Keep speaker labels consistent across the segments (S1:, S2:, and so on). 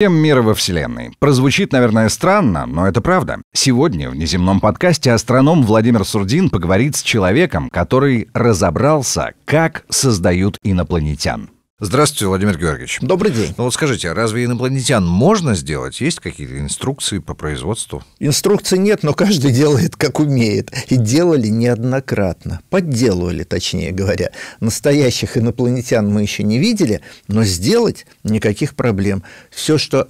S1: Всем мира во Вселенной. Прозвучит, наверное, странно, но это правда. Сегодня в неземном подкасте астроном Владимир Сурдин поговорит с человеком, который разобрался, как создают инопланетян. Здравствуйте, Владимир Георгиевич. Добрый день. Ну вот скажите, а разве инопланетян можно сделать? Есть какие-то инструкции по производству? Инструкции нет,
S2: но каждый делает, как умеет. И делали неоднократно. Подделывали, точнее говоря. Настоящих инопланетян мы еще не видели, но сделать никаких проблем. Все, что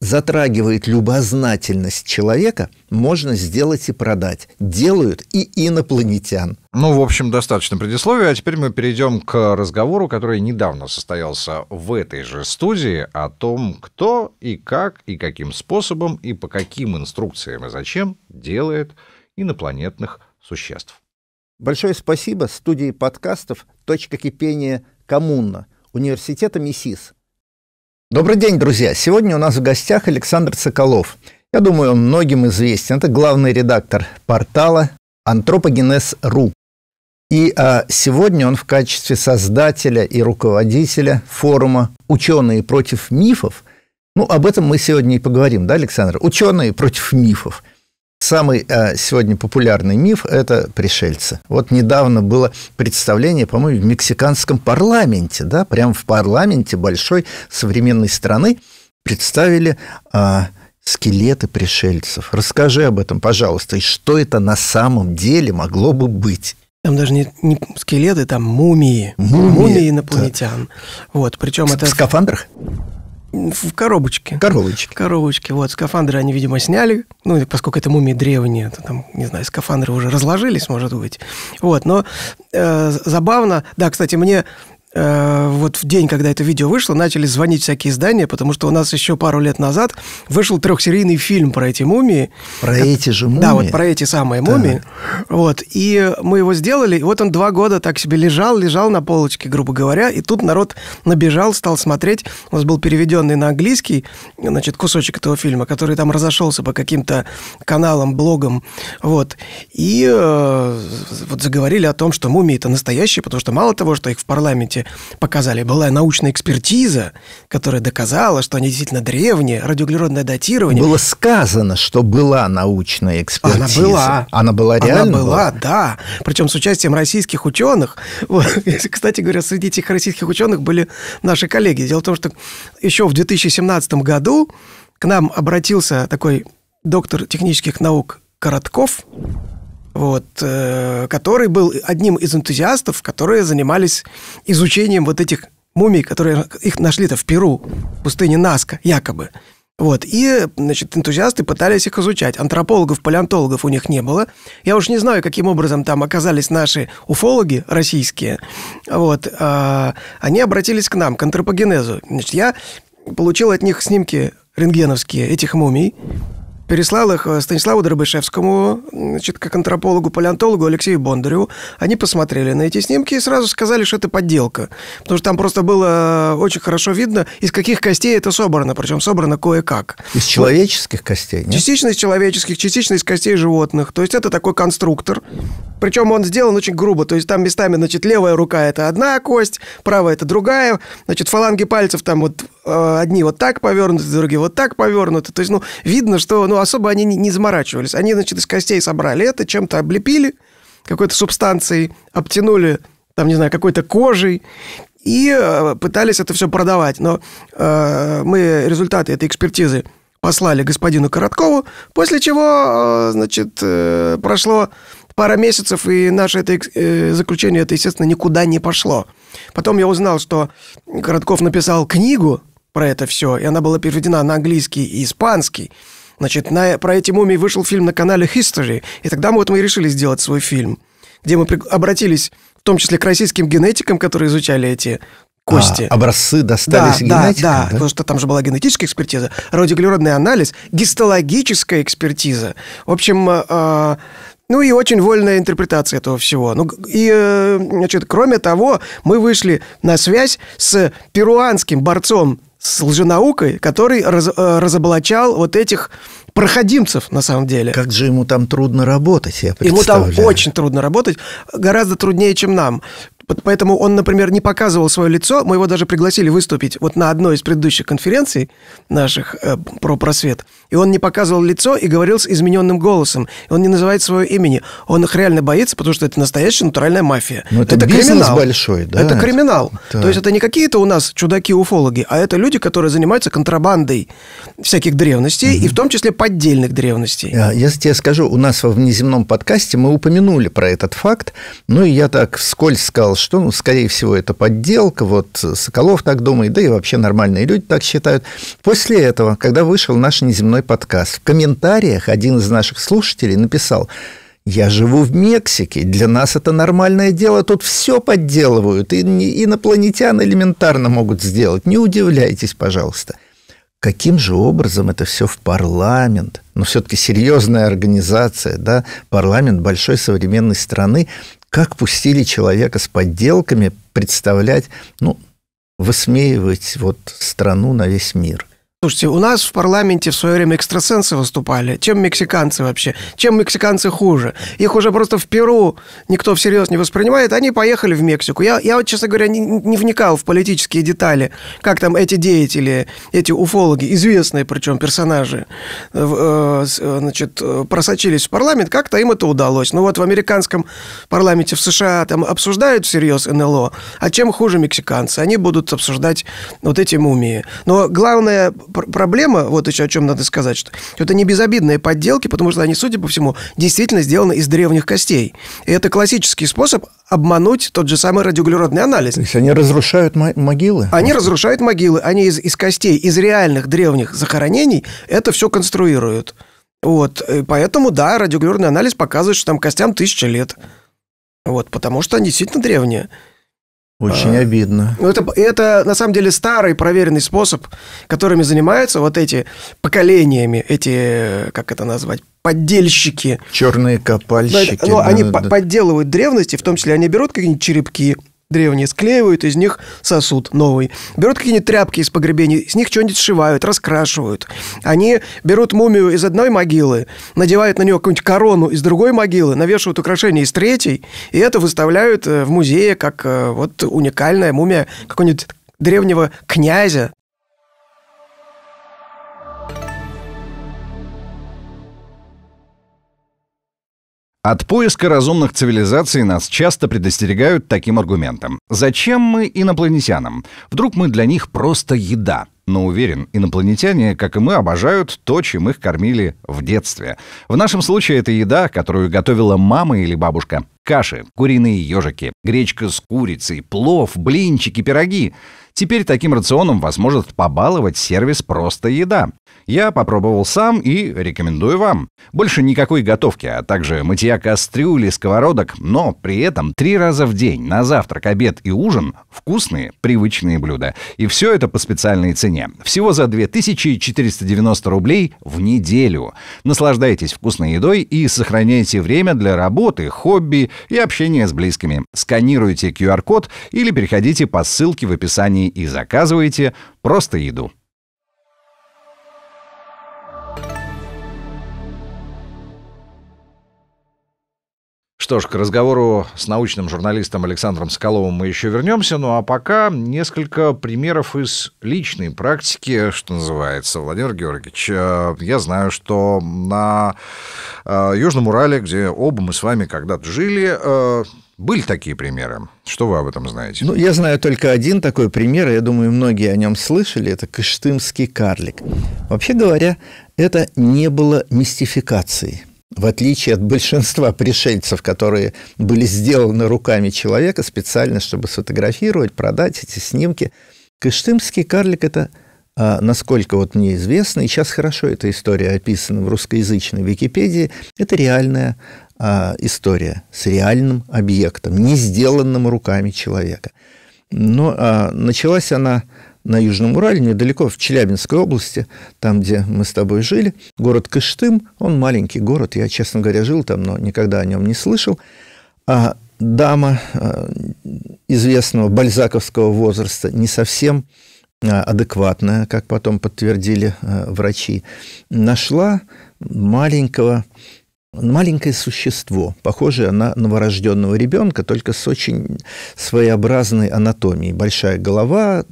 S2: затрагивает любознательность человека, можно сделать и продать. Делают и инопланетян.
S1: Ну, в общем, достаточно предисловия. А теперь мы перейдем к разговору, который недавно состоялся в этой же студии о том, кто и как и каким способом и по каким инструкциям и зачем делает инопланетных существ. Большое спасибо студии подкастов «Точка
S2: кипения коммуна» университета МИСИС – Добрый день, друзья! Сегодня у нас в гостях Александр Соколов. Я думаю, он многим известен. Это главный редактор портала «Антропогенез.ру». И а, сегодня он в качестве создателя и руководителя форума «Ученые против мифов». Ну, об этом мы сегодня и поговорим, да, Александр? «Ученые против мифов». Самый э, сегодня популярный миф – это пришельцы. Вот недавно было представление, по-моему, в мексиканском парламенте, да, прямо в парламенте большой современной страны представили э, скелеты пришельцев. Расскажи об этом, пожалуйста, и что это на самом деле могло бы быть?
S3: Там даже не, не скелеты, там мумии. Мумии, мумии инопланетян. Да. Вот, причем в, это... В скафандрах? В коробочке. Коробочке. В коробочке. Вот, скафандры они, видимо, сняли. Ну, поскольку это мумии древние, то там, не знаю, скафандры уже разложились, может быть. Вот, но э, забавно. Да, кстати, мне Э, вот в день, когда это видео вышло, начали звонить всякие издания, потому что у нас еще пару лет назад вышел трехсерийный фильм про эти мумии. Про как... эти же мумии? Да, вот про эти самые мумии. Вот, и мы его сделали, и вот он два года так себе лежал, лежал на полочке, грубо говоря, и тут народ набежал, стал смотреть. У нас был переведенный на английский, значит, кусочек этого фильма, который там разошелся по каким-то каналам, блогам, вот. И э, вот заговорили о том, что мумии это настоящие, потому что мало того, что их в парламенте кстати, показали, была научная экспертиза, которая доказала, что они действительно древние, радиоуглеродное датирование. Было сказано, что была научная экспертиза. Она была. Она была реально? Она была, была? да. Причем с участием российских ученых. Вот. Кстати говоря, среди этих российских ученых были наши коллеги. Дело в том, что еще в 2017 году к нам обратился такой доктор технических наук Коротков, вот, э, который был одним из энтузиастов, которые занимались изучением вот этих мумий, которые их нашли-то в Перу, в пустыне Наска, якобы. Вот, и, значит, энтузиасты пытались их изучать. Антропологов, палеонтологов у них не было. Я уж не знаю, каким образом там оказались наши уфологи российские. Вот, а, они обратились к нам, к антропогенезу. Значит, я получил от них снимки рентгеновские этих мумий переслал их э, Станиславу Дробышевскому, значит, как антропологу, палеонтологу Алексею Бондарю. Они посмотрели на эти снимки и сразу сказали, что это подделка. Потому что там просто было э, очень хорошо видно, из каких костей это собрано, причем собрано кое-как. Из
S2: человеческих костей, нет?
S3: Частично из человеческих, частично из костей животных. То есть это такой конструктор. Причем он сделан очень грубо. То есть там местами, значит, левая рука – это одна кость, правая – это другая. Значит, фаланги пальцев там вот Э, одни вот так повернуты, другие вот так повернуты. То есть, ну, видно, что ну, особо они не, не заморачивались. Они, значит, из костей собрали это, чем-то облепили, какой-то субстанцией, обтянули, там, не знаю, какой-то кожей, и э, пытались это все продавать. Но э, мы результаты этой экспертизы послали господину Короткову, после чего, э, значит, э, прошло пара месяцев, и наше это, э, заключение, это, естественно, никуда не пошло. Потом я узнал, что Коротков написал книгу про это все, и она была переведена на английский и испанский. Значит, на, про эти мумии вышел фильм на канале History, и тогда мы вот мы и решили сделать свой фильм, где мы при, обратились в том числе к российским генетикам, которые изучали эти кости. А, образцы
S2: достались да, генетикам? Да, да,
S3: да, потому что там же была генетическая экспертиза, радиоуглеродный анализ, гистологическая экспертиза. В общем, э, э, ну и очень вольная интерпретация этого всего. Ну, и, э, значит, кроме того, мы вышли на связь с перуанским борцом с лженаукой, который раз, э, разоблачал вот этих проходимцев, на самом деле. Как же ему там трудно работать, я представляю. Ему там очень трудно работать, гораздо труднее, чем нам. Поэтому он, например, не показывал свое лицо. Мы его даже пригласили выступить вот на одной из предыдущих конференций наших э, про просвет. И он не показывал лицо и говорил с измененным голосом. И он не называет свое имени. Он их реально боится, потому что это настоящая натуральная мафия. Но ну, это это криминал. большой, да? Это криминал. Так. То есть это не какие-то у нас чудаки-уфологи, а это люди, которые занимаются контрабандой всяких древностей, угу. и в том числе поддельных древностей. А, я тебе скажу, у нас во внеземном
S2: подкасте мы упомянули про этот факт, ну и я так вскользь сказал, казалось, что, ну, скорее всего, это подделка, вот Соколов так думает, да и вообще нормальные люди так считают. После этого, когда вышел наш неземной подкаст, в комментариях один из наших слушателей написал, я живу в Мексике, для нас это нормальное дело, тут все подделывают, и инопланетяне элементарно могут сделать, не удивляйтесь, пожалуйста. Каким же образом это все в парламент? Но ну, все-таки серьезная организация, да, парламент большой современной страны как пустили человека с подделками представлять, ну, высмеивать вот страну на весь мир –
S3: Слушайте, у нас в парламенте в свое время экстрасенсы выступали. Чем мексиканцы вообще? Чем мексиканцы хуже? Их уже просто в Перу никто всерьез не воспринимает. Они поехали в Мексику. Я, я вот, честно говоря, не, не вникал в политические детали, как там эти деятели, эти уфологи, известные причем персонажи, э, э, значит, э, просочились в парламент. Как-то им это удалось. Ну вот в американском парламенте в США там обсуждают всерьез НЛО. А чем хуже мексиканцы? Они будут обсуждать вот эти мумии. Но главное проблема, вот еще о чем надо сказать, что это не безобидные подделки, потому что они, судя по всему, действительно сделаны из древних костей. И это классический способ обмануть тот же самый радиоуглеродный анализ. То есть они
S2: разрушают могилы?
S3: Они разрушают могилы. Они из, из костей, из реальных древних захоронений это все конструируют. Вот. И э, поэтому, да, радиоуглеродный анализ показывает, что там костям тысяча лет. Вот, потому что они действительно древние. Очень а, обидно. Ну, это, это на самом деле старый проверенный способ, которыми занимаются вот эти поколениями, эти, э, как это назвать, поддельщики. Черные копальщики. Да, ну, да, они да. подделывают древности, в том числе они берут какие-нибудь черепки, древние, склеивают, из них сосуд новый. Берут какие-нибудь тряпки из погребений, с них что-нибудь сшивают, раскрашивают. Они берут мумию из одной могилы, надевают на нее какую-нибудь корону из другой могилы, навешивают украшения из третьей, и это выставляют э, в музее как э, вот уникальная мумия какой-нибудь древнего князя,
S1: От поиска разумных цивилизаций нас часто предостерегают таким аргументом. Зачем мы инопланетянам? Вдруг мы для них просто еда? Но уверен, инопланетяне, как и мы, обожают то, чем их кормили в детстве. В нашем случае это еда, которую готовила мама или бабушка каши, куриные ежики, гречка с курицей, плов, блинчики, пироги. Теперь таким рационом вас может побаловать сервис «Просто еда». Я попробовал сам и рекомендую вам. Больше никакой готовки, а также мытья кастрюли, сковородок, но при этом три раза в день на завтрак, обед и ужин вкусные, привычные блюда. И все это по специальной цене. Всего за 2490 рублей в неделю. Наслаждайтесь вкусной едой и сохраняйте время для работы, хобби и общение с близкими. Сканируйте QR-код или переходите по ссылке в описании и заказывайте просто еду. Что ж, к разговору с научным журналистом Александром Соколовым мы еще вернемся. Ну а пока несколько примеров из личной практики, что называется. Владимир Георгиевич, э, я знаю, что на э, Южном Урале, где оба мы с вами когда-то жили, э, были такие примеры. Что вы об этом знаете? Ну, я
S2: знаю только один такой пример, я думаю, многие о нем слышали, это кыштымский карлик. Вообще говоря, это не было мистификацией в отличие от большинства пришельцев, которые были сделаны руками человека специально, чтобы сфотографировать, продать эти снимки, кыштымский карлик – это, а, насколько вот мне известно, и сейчас хорошо эта история описана в русскоязычной Википедии, это реальная а, история с реальным объектом, не сделанным руками человека. Но а, началась она на Южном Урале, недалеко в Челябинской области, там, где мы с тобой жили. Город Кыштым, он маленький город, я, честно говоря, жил там, но никогда о нем не слышал. А дама э, известного бальзаковского возраста, не совсем э, адекватная, как потом подтвердили э, врачи, нашла маленького маленькое существо, похожее на новорожденного ребенка, только с очень своеобразной анатомией. Большая голова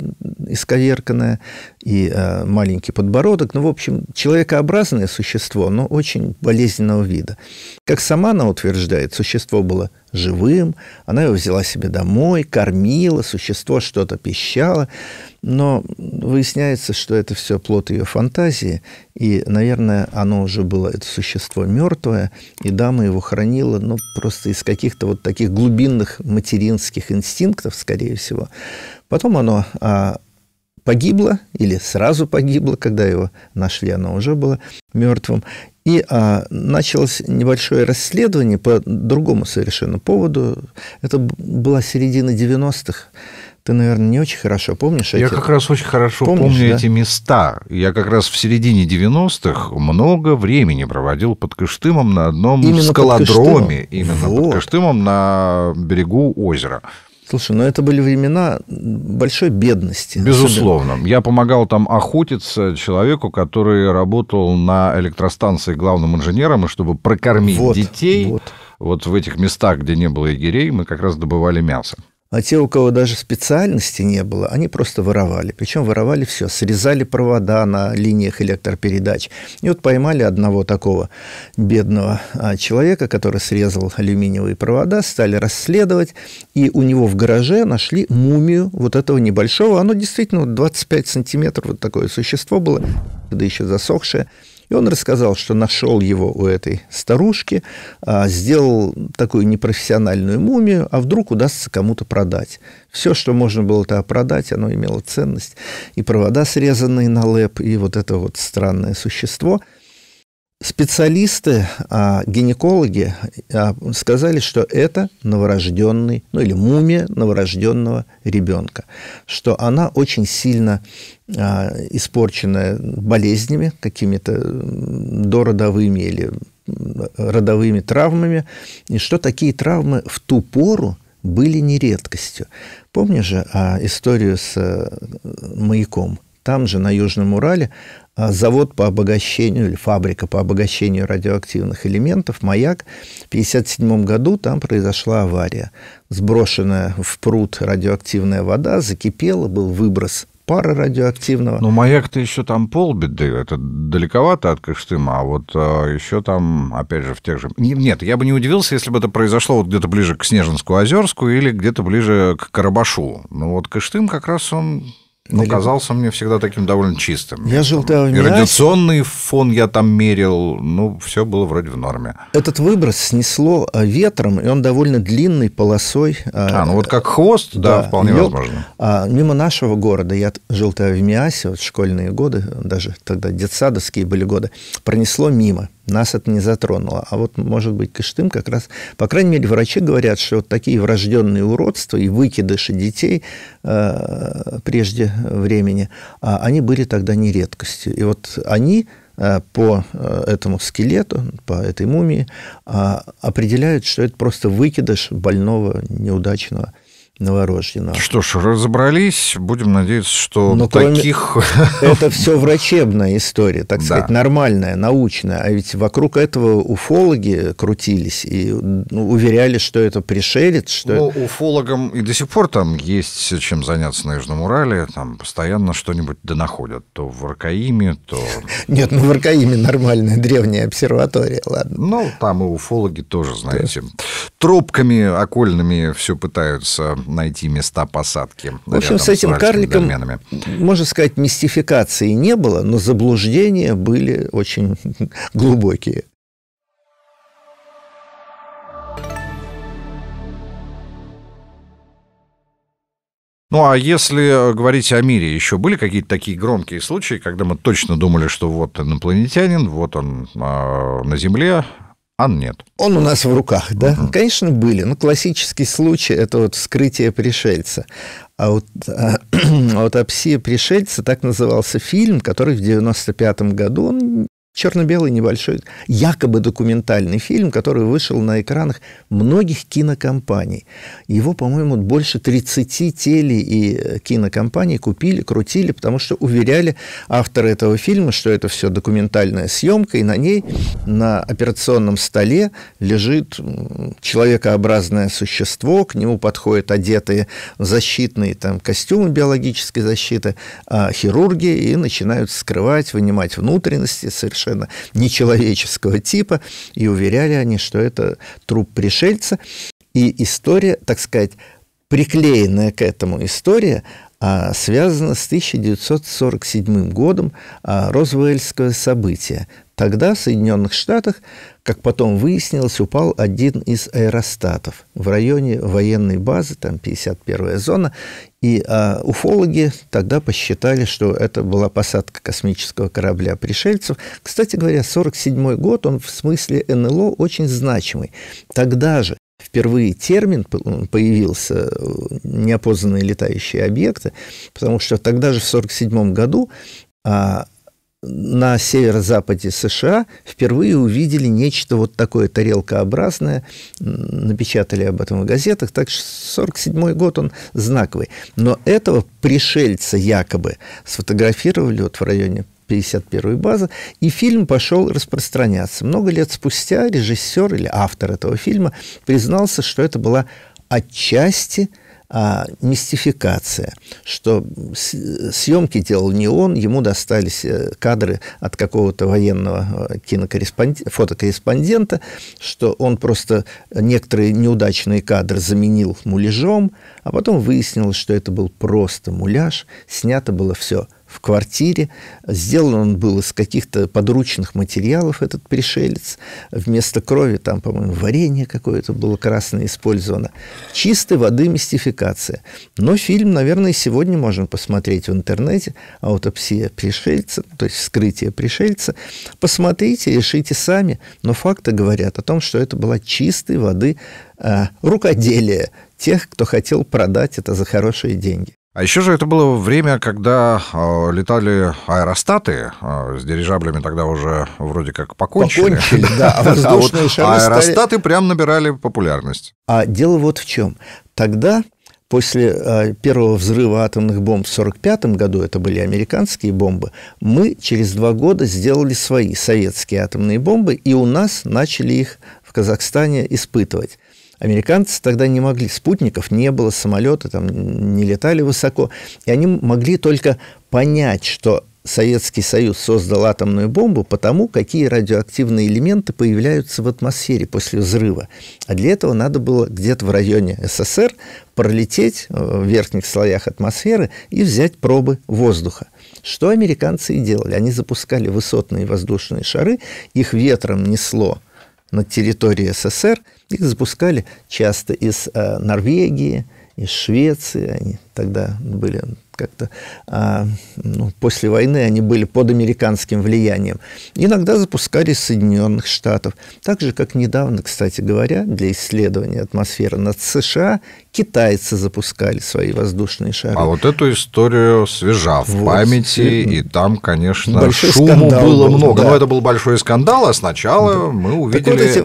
S2: исковерканная и э, маленький подбородок. Ну, в общем, человекообразное существо, но очень болезненного вида. Как сама она утверждает, существо было живым, она его взяла себе домой, кормила, существо что-то пищало. Но выясняется, что это все плод ее фантазии, и, наверное, оно уже было, это существо мертвое, и дама его хранила, ну, просто из каких-то вот таких глубинных материнских инстинктов, скорее всего. Потом оно а, погибло, или сразу погибло, когда его нашли, оно уже было мертвым. И а, началось небольшое расследование по другому совершенно поводу. Это была середина 90-х. Ты, наверное, не очень хорошо помнишь Я эти... как раз очень хорошо помнишь, помню да? эти
S1: места. Я как раз в середине 90-х много времени проводил под Кыштымом на одном именно скалодроме. Под Кыштымом? именно вот. под Кыштымом на берегу озера. Слушай, но ну это были времена большой бедности. Безусловно. Особенно. Я помогал там охотиться человеку, который работал на электростанции главным инженером, и чтобы прокормить вот, детей, вот. вот в этих местах, где не было егерей, мы как раз добывали мясо. А те, у кого даже
S2: специальности не было, они просто воровали. Причем воровали все. Срезали провода на линиях электропередач. И вот поймали одного такого бедного а, человека, который срезал алюминиевые провода, стали расследовать. И у него в гараже нашли мумию вот этого небольшого. Оно действительно 25 сантиметров, вот такое существо было, да еще засохшее. И он рассказал, что нашел его у этой старушки, а, сделал такую непрофессиональную мумию, а вдруг удастся кому-то продать. Все, что можно было тогда продать, оно имело ценность. И провода, срезанные на лэп, и вот это вот странное существо – Специалисты, а, гинекологи а, сказали, что это новорожденный, ну или мумия новорожденного ребенка, что она очень сильно а, испорчена болезнями, какими-то дородовыми или родовыми травмами, и что такие травмы в ту пору были не редкостью. Помнишь же историю с э, маяком? Там же, на Южном Урале, а, завод по обогащению или фабрика по обогащению радиоактивных элементов «Маяк». В 1957 году там произошла авария. Сброшенная в пруд радиоактивная вода закипела, был выброс пара радиоактивного.
S1: Ну, маяк-то еще там полбеды, это далековато от Кыштыма, а вот э, еще там, опять же, в тех же... Нет, я бы не удивился, если бы это произошло вот где-то ближе к Снежинску-Озерску или где-то ближе к Карабашу. Но ну вот Кыштым как раз он но ну, далеко. казался мне всегда таким довольно чистым. Я, жил там, и радиационный фон я там мерил, ну, все было вроде в норме. Этот выброс снесло
S2: а, ветром, и он довольно длинной полосой. А,
S1: а, ну вот как хвост, да, да вполне лег.
S2: возможно. А, мимо нашего города, я жил там в Миасе, вот школьные годы, даже тогда детсадовские были годы, пронесло мимо нас это не затронуло. А вот, может быть, Кыштым как раз... По крайней мере, врачи говорят, что вот такие врожденные уродства и выкидыши детей э, прежде времени, а они были тогда не редкостью. И вот они э, по э, этому скелету, по этой мумии, а, определяют, что это просто выкидыш больного, неудачного Новорожденного. Что ж,
S1: разобрались. Будем надеяться, что Но ну, таких... Это
S2: все врачебная история, так да. сказать, нормальная, научная. А ведь вокруг этого уфологи крутились и ну, уверяли, что это пришелец. Что...
S1: Ну, уфологам и до сих пор там есть чем заняться на Южном Урале. Там постоянно что-нибудь донаходят. То в Аркаиме, то...
S2: Нет, ну в Аркаиме нормальная древняя обсерватория, ладно. Ну, там и уфологи тоже,
S1: знаете тропками окольными все пытаются найти места посадки. В общем, с этим с карликом, дольменами.
S2: можно сказать, мистификации не было, но заблуждения были очень глубокие.
S1: Ну а если говорить о мире, еще были какие-то такие громкие случаи, когда мы точно думали, что вот инопланетянин, вот он э, на Земле, а нет. Он у нас в руках, да? Угу. Конечно, были. Ну, классический случай – это вот вскрытие пришельца.
S2: А вот а, аутопсия пришельца, так назывался фильм, который в 95 году, он черно-белый небольшой, якобы документальный фильм, который вышел на экранах многих кинокомпаний. Его, по-моему, больше 30 теле- и э, кинокомпаний купили, крутили, потому что уверяли авторы этого фильма, что это все документальная съемка, и на ней на операционном столе лежит человекообразное существо, к нему подходят одетые защитные там, костюмы биологической защиты, а хирурги, и начинают скрывать, вынимать внутренности, совершенно совершенно нечеловеческого типа, и уверяли они, что это труп пришельца. И история, так сказать, приклеенная к этому история, а, связана с 1947 годом а, розуэльского события. Тогда в Соединенных Штатах, как потом выяснилось, упал один из аэростатов в районе военной базы, там 51-я зона, и а, уфологи тогда посчитали, что это была посадка космического корабля пришельцев. Кстати говоря, 47 год, он в смысле НЛО очень значимый. Тогда же впервые термин появился э, неопознанные летающие объекты, потому что тогда же в 1947 году а, на северо-западе США впервые увидели нечто вот такое тарелкообразное, напечатали об этом в газетах, так что 47 год он знаковый. Но этого пришельца якобы сфотографировали вот в районе 51-й базы, и фильм пошел распространяться. Много лет спустя режиссер или автор этого фильма признался, что это была отчасти – а мистификация, что съемки делал не он, ему достались э, кадры от какого-то военного э, кинокорреспондента, фотокорреспондента, что он просто некоторые неудачные кадры заменил муляжом, а потом выяснилось, что это был просто муляж, снято было все – в квартире. Сделан он был из каких-то подручных материалов, этот пришелец. Вместо крови там, по-моему, варенье какое-то было красное использовано. Чистой воды мистификация. Но фильм, наверное, сегодня можно посмотреть в интернете. Аутопсия пришельца, то есть вскрытие пришельца. Посмотрите, решите сами. Но факты говорят о том, что это была чистой воды э, рукоделие тех, кто хотел продать это за хорошие деньги.
S1: А еще же это было время, когда э, летали аэростаты э, с дирижаблями тогда уже вроде как покончили. Покончили, да. А, а вот аэростаты прям набирали популярность.
S2: А дело вот в чем. Тогда после а, первого взрыва атомных бомб в 1945 году, это были американские бомбы, мы через два года сделали свои советские атомные бомбы, и у нас начали их в Казахстане испытывать. Американцы тогда не могли, спутников не было, самолеты там не летали высоко, и они могли только понять, что Советский Союз создал атомную бомбу потому, какие радиоактивные элементы появляются в атмосфере после взрыва. А для этого надо было где-то в районе СССР пролететь э, в верхних слоях атмосферы и взять пробы воздуха. Что американцы и делали? Они запускали высотные воздушные шары, их ветром несло на территории СССР – их запускали часто из э, Норвегии, из Швеции. Они тогда были как-то а, ну, после войны они были под американским влиянием. Иногда запускали из Соединенных Штатов. Так же, как недавно, кстати говоря, для исследования атмосферы над США китайцы запускали свои воздушные шары.
S1: А вот эту историю свежа в вот. памяти, и там, конечно, большой шуму было был, много. Да. Но это был большой скандал, а сначала да. мы увидели вот эти э,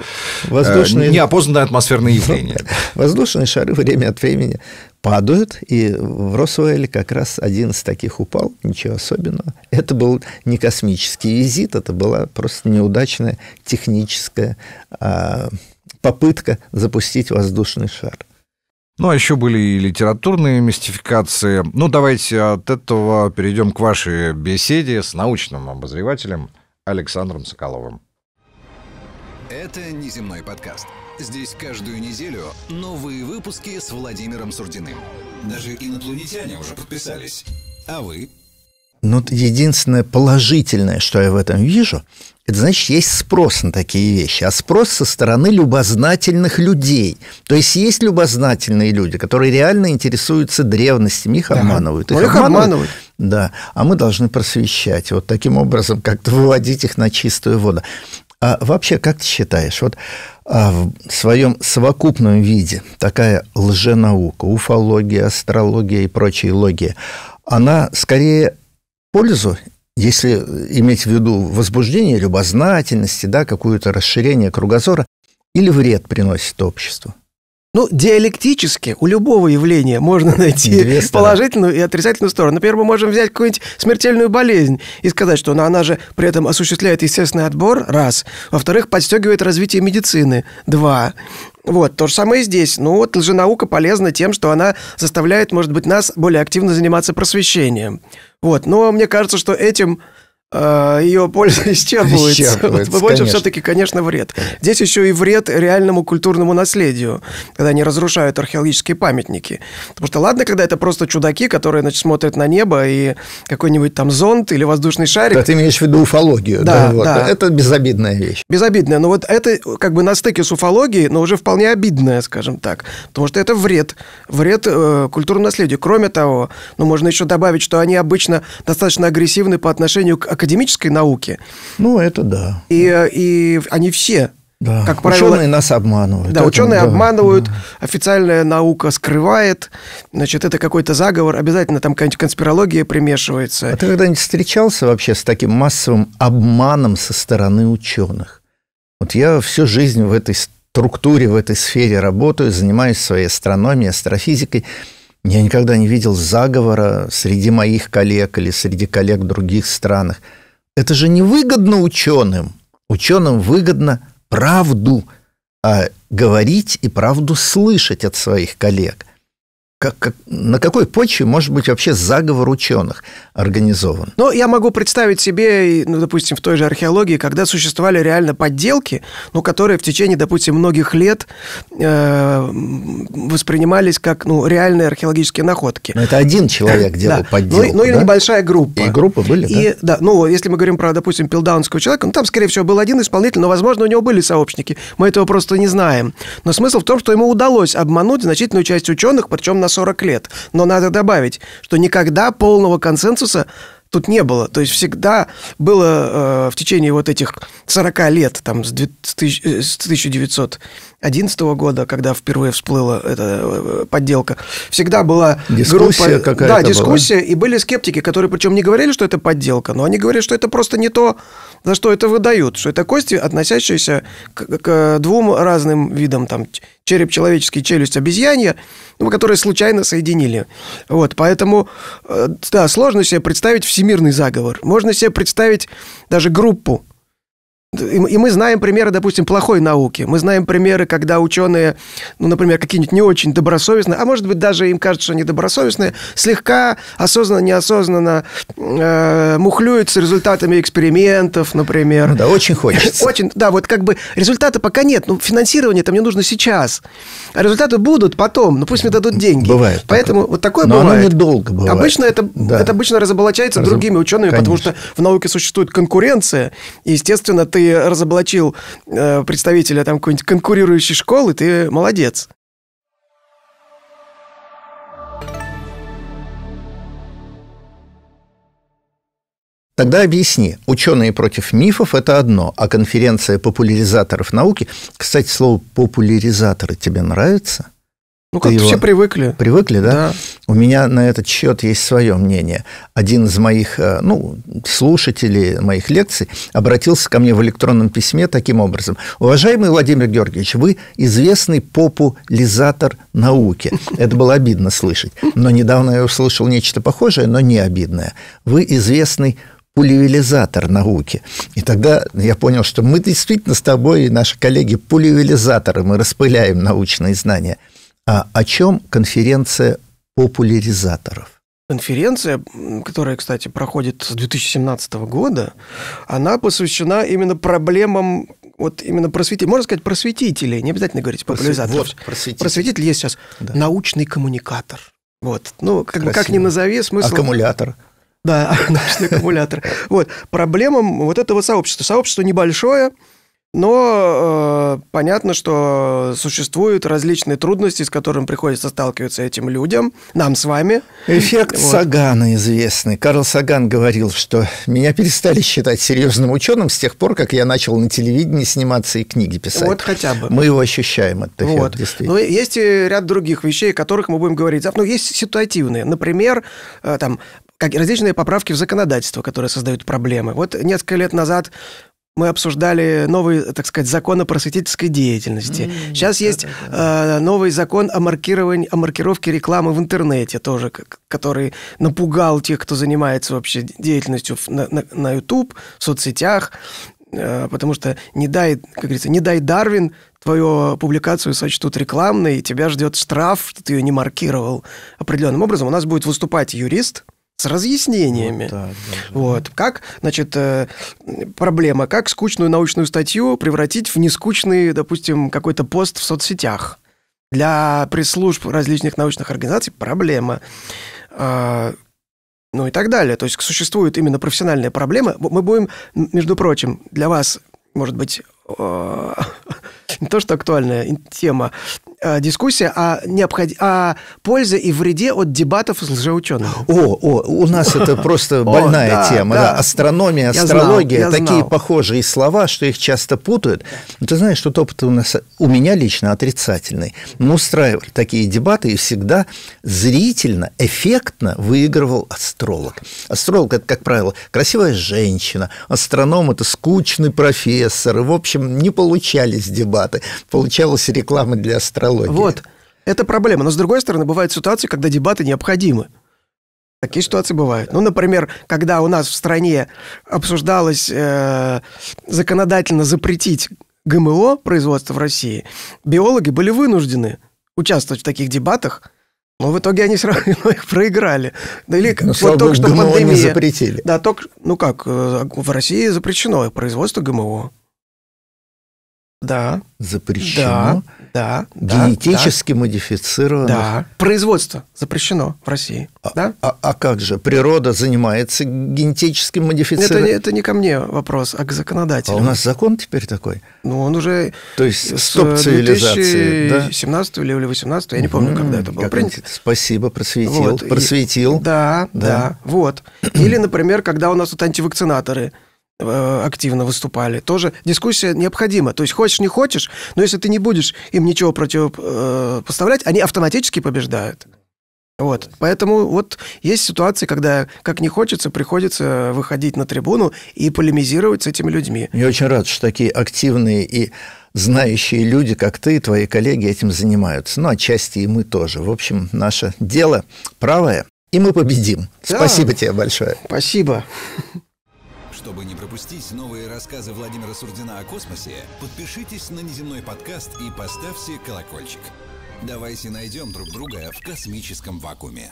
S1: воздушные... неопознанное
S2: атмосферное явление. Воздушные шары время от времени падают, и в Росуэле как раз один из таких упал, ничего особенного. Это был не космический визит, это была просто неудачная техническая а, попытка запустить воздушный шар.
S1: Ну, а еще были и литературные мистификации. Ну, давайте от этого перейдем к вашей беседе с научным обозревателем Александром Соколовым. Это «Неземной подкаст». Здесь каждую неделю новые выпуски с Владимиром Сурдиным. Даже инопланетяне уже подписались. А вы?
S2: Ну, единственное положительное, что я в этом вижу, это значит, есть спрос на такие вещи. А спрос со стороны любознательных людей. То есть есть любознательные люди, которые реально интересуются древностями, их ага. Их, ну, их обманывают. обманывают. Да. А мы должны просвещать. Вот таким образом как-то выводить их на чистую воду. А вообще, как ты считаешь, вот а, в своем совокупном виде такая лженаука, уфология, астрология и прочие логии, она скорее пользу, если иметь в виду возбуждение любознательности, да, какое-то расширение кругозора, или вред приносит обществу?
S3: Ну, диалектически у любого явления можно найти положительную и отрицательную сторону. Например, мы можем взять какую-нибудь смертельную болезнь и сказать, что она, она же при этом осуществляет естественный отбор, раз. Во-вторых, подстегивает развитие медицины, два. Вот, то же самое и здесь. Ну, вот лженаука полезна тем, что она заставляет, может быть, нас более активно заниматься просвещением. Вот, но мне кажется, что этим а, ее польза исчерпывается. исчерпывается вот, больше все-таки, конечно, вред. Здесь еще и вред реальному культурному наследию, когда они разрушают археологические памятники. Потому что ладно, когда это просто чудаки, которые значит, смотрят на небо и какой-нибудь там зонд или воздушный шарик. Да, ты имеешь в виду уфологию.
S1: Да, да, вот. да. Это
S3: безобидная вещь. Безобидная. Но вот это как бы на стыке с уфологией, но уже вполне обидная, скажем так. Потому что это вред. Вред э, культурному наследию. Кроме того, ну, можно еще добавить, что они обычно достаточно агрессивны по отношению к академической науки.
S2: Ну, это да.
S3: И, и они все да. Как правило, ученые нас
S2: обманывают. Да, ученые да,
S3: обманывают, да. официальная наука скрывает, значит, это какой-то заговор, обязательно там какая-нибудь конспирология примешивается. А ты когда-нибудь встречался вообще с таким массовым
S2: обманом со стороны ученых? Вот я всю жизнь в этой структуре, в этой сфере работаю, занимаюсь своей астрономией, астрофизикой – я никогда не видел заговора среди моих коллег или среди коллег в других странах. Это же невыгодно ученым. Ученым выгодно правду а говорить и правду слышать от своих коллег как, как, на какой почве может быть вообще заговор ученых организован?
S3: Ну, я могу представить себе, ну, допустим, в той же археологии, когда существовали реально подделки, ну, которые в течение, допустим, многих лет э, воспринимались как ну, реальные археологические находки. Но это один
S2: человек делал да. Ну, подделку. Ну, ну или да?
S3: небольшая группа. И группы были, и, да? да? Ну, если мы говорим про, допустим, пилдаунского человека, ну, там, скорее всего, был один исполнитель, но, возможно, у него были сообщники. Мы этого просто не знаем. Но смысл в том, что ему удалось обмануть значительную часть ученых, причем на 40 лет. Но надо добавить, что никогда полного консенсуса тут не было. То есть всегда было э, в течение вот этих 40 лет, там, с, 2000, с 1900 2011 года, когда впервые всплыла эта э, э, подделка, всегда была дискуссия группа... какая-то Да, дискуссия, была. и были скептики, которые причем не говорили, что это подделка, но они говорили, что это просто не то, за что это выдают, что это кости, относящиеся к, к двум разным видам, там, череп человеческий, челюсть обезьянья, ну, которые случайно соединили. Вот, поэтому, э, да, сложно себе представить всемирный заговор. Можно себе представить даже группу и мы знаем примеры, допустим, плохой науки. Мы знаем примеры, когда ученые, ну, например, какие-нибудь не очень добросовестные, а может быть, даже им кажется, что они добросовестные, слегка осознанно, неосознанно э, мухлюют с результатами экспериментов, например. Ну да, очень хочется. Очень, да, вот как бы результата пока нет. Ну, финансирование там мне нужно сейчас. А результаты будут потом. Ну, пусть мне дадут деньги. Бывает. Поэтому такое. вот такое Но бывает. Но оно недолго бывает. Обычно это, да. это обычно разоблачается Раз... другими учеными, Конечно. потому что в науке существует конкуренция, и, естественно, ты ты разоблачил э, представителя там какой-нибудь конкурирующей школы, ты молодец.
S2: Тогда объясни, ученые против мифов – это одно, а конференция популяризаторов науки, кстати, слово «популяризаторы» тебе нравится – ну, как его... все привыкли. Привыкли, да? да? У меня на этот счет есть свое мнение. Один из моих э, ну, слушателей моих лекций обратился ко мне в электронном письме таким образом. Уважаемый Владимир Георгиевич, вы известный популизатор науки. Это было обидно слышать. Но недавно я услышал нечто похожее, но не обидное. Вы известный пулевилизатор науки. И тогда я понял, что мы действительно с тобой и наши коллеги пулевилизаторы, мы распыляем научные знания – а о чем конференция популяризаторов?
S3: Конференция, которая, кстати, проходит с 2017 года, она посвящена именно проблемам вот именно просветителей, можно сказать, просветителей, не обязательно говорить популяризаторов. Просвет... Вот, просветитель. просветитель есть сейчас да. научный коммуникатор. Вот. Ну, как, как ни назови, смысл... Аккумулятор. Да, научный аккумулятор. Вот. Проблемам вот этого сообщества. Сообщество небольшое, но э, понятно, что существуют различные трудности, с которыми приходится сталкиваться этим людям, нам с вами. Эффект вот.
S2: Сагана известный. Карл Саган говорил, что меня перестали считать серьезным ученым с тех пор, как я начал на телевидении сниматься и книги писать. Вот хотя бы. Мы его ощущаем, этот эффект, вот. действительно. Но ну,
S3: есть и ряд других вещей, о которых мы будем говорить. Но ну, есть ситуативные. Например, э, там, как различные поправки в законодательство, которые создают проблемы. Вот несколько лет назад мы обсуждали новый, так сказать, закон о просветительской деятельности. Mm, Сейчас да, есть да, да. Э, новый закон о, маркировании, о маркировке рекламы в интернете тоже, как, который напугал тех, кто занимается вообще деятельностью на, на, на YouTube, в соцсетях, э, потому что не дай, как говорится, не дай Дарвин, твою публикацию сочтут рекламной, и тебя ждет штраф, что ты ее не маркировал определенным образом. У нас будет выступать юрист – с разъяснениями. Вот, так, вот. как, значит, э, проблема, как скучную научную статью превратить в нескучный, допустим, какой-то пост в соцсетях. Для пресс-служб различных научных организаций проблема. А, ну и так далее. То есть существуют именно профессиональная проблема. Мы будем, между прочим, для вас, может быть, не то, что актуальная тема, Э, дискуссия о, необход... о пользе и вреде от дебатов с лжеучеными. О, о, у нас это просто больная тема.
S2: Астрономия,
S3: астрология, такие
S2: похожие слова, что их часто путают. Ты знаешь, что опыт у нас у меня лично отрицательный. Мы устраивали такие дебаты, и всегда зрительно, эффектно выигрывал астролог. Астролог – это, как правило, красивая женщина, астроном – это скучный профессор. В общем, не получались дебаты. Получалась реклама
S3: для астролога идеология. Вот. Это проблема. Но, с другой стороны, бывают ситуации, когда дебаты необходимы. Такие ситуации бывают. Ну, например, когда у нас в стране обсуждалось э, законодательно запретить ГМО производство в России, биологи были вынуждены участвовать в таких дебатах, но в итоге они все равно их проиграли. Да или но, ну, вот только что ГМО пандемия. не запретили. Да, только, ну как, э, в России запрещено производство ГМО. Да. Запрещено? Да да, генетически
S2: да, модифицированных. Да.
S3: Производство запрещено в России. А, да?
S2: а, а как же? Природа занимается генетически модифицированием? Это,
S3: это не ко мне вопрос,
S2: а к законодателю. А у нас закон теперь такой? Ну, он уже... То есть э, стоп цивилизации, да?
S3: 17 или 18 я не помню, когда это было как принято. Спасибо, просветил, вот. просветил. И, да, да, да, вот. Или, например, когда у нас тут антивакцинаторы – Э, активно выступали. Тоже дискуссия необходима. То есть хочешь, не хочешь, но если ты не будешь им ничего противопоставлять, э, они автоматически побеждают. Вот. Поэтому вот есть ситуации, когда, как не хочется, приходится выходить на трибуну и полемизировать с этими людьми. Я очень рад, что такие активные и знающие люди, как ты и твои коллеги,
S2: этим занимаются. Ну, отчасти и мы тоже. В общем, наше дело правое, и мы победим. Да. Спасибо тебе большое. Спасибо.
S1: Чтобы не пропустить новые рассказы Владимира Сурдина о космосе, подпишитесь на «Неземной подкаст» и поставьте колокольчик. Давайте найдем друг друга в космическом вакууме.